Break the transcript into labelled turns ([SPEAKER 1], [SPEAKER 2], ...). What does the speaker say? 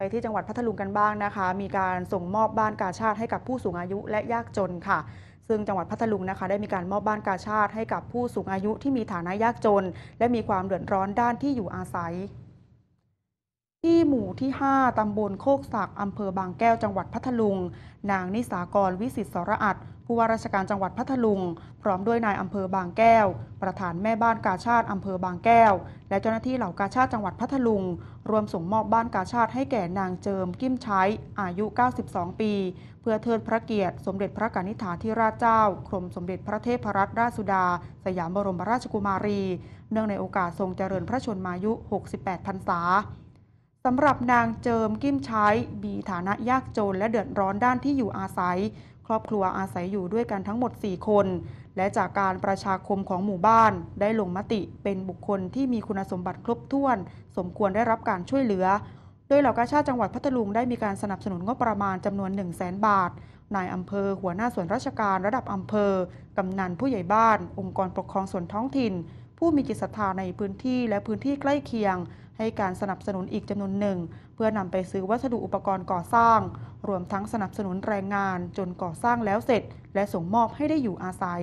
[SPEAKER 1] ไปที่จังหวัดพัทลุงกันบ้างนะคะ มีการส่งมอบบ้านกาชาติให้กับผู้สูงอายุและยากจนค่ะ ซึ่งจังหวัดพัทลุงนะคะ ได้มีการมอบบ้านกาชาติให้กับผู้สูงอายุ ที่มีฐานะยากจน และมีความเดือดร้อนด้านที่อยู่อาศัย ที่หมู่ที่ 5ตำบลโคกศักอำเภอบางแก้ว จังหวัดพัทลุง นางนิสากรวิสิตสระอัดผู้ว่าราชการจังหวัดพัทลุง พร้อมด้วยนายอำเภอบางแก้ว ประธานแม่บ้านกาชาติอำเภอบางแก้ว และเจ้าหน้าที่เหล่ากาชาติจังหวัดพัทลุงรวมส่งมอบบ้านกาชาติให้แก่นางเจิมกิมใช้อายุ 92 ปี เพื่อเทิดพระเกียรติ สมเด็จพระกนิษฐาธิราชเจ้ากรมสมเด็จพระเทพรัตนราชสุดา สยามบรมราชกุมารี เนื่องในโอกาสทรงเจริญพระชนมายุ 68พรรษาสำหรับนางเจิมกิมใช้ มีฐานะยากจนและเดือดร้อนด้านที่อยู่อาศัย ครอบครัวอาศัยอยู่ด้วยกันทั้งหมด 4 คน และจากการประชาคมของหมู่บ้าน ได้ลงมติ เป็นบุคคลที่มีคุณสมบัติครบถ้วน สมควรได้รับการช่วยเหลือ โดยเหล่ากาชาติจังหวัดพัทลุง ได้มีการสนับสนุนงบประมาณจำนวน 1 0 0 0 0นบาทนายอำเภอหัวหน้าส่วนราชการระดับอำเภอกำนันผู้ใหญ่บ้าน องค์กรปกครองส่วนท้องถิ่น ผู้มีจิตศรัทธาในพื้นที่และพื้นที่ใกล้เคียงให้การสนับสนุนอีกจำนวนหนึ่ง เพื่อนำไปซื้อวัสดุอุปกรณ์ก่อสร้าง รวมทั้งสนับสนุนแรงงานจนก่อสร้างแล้วเสร็จ และส่งมอบให้ได้อยู่อาศัย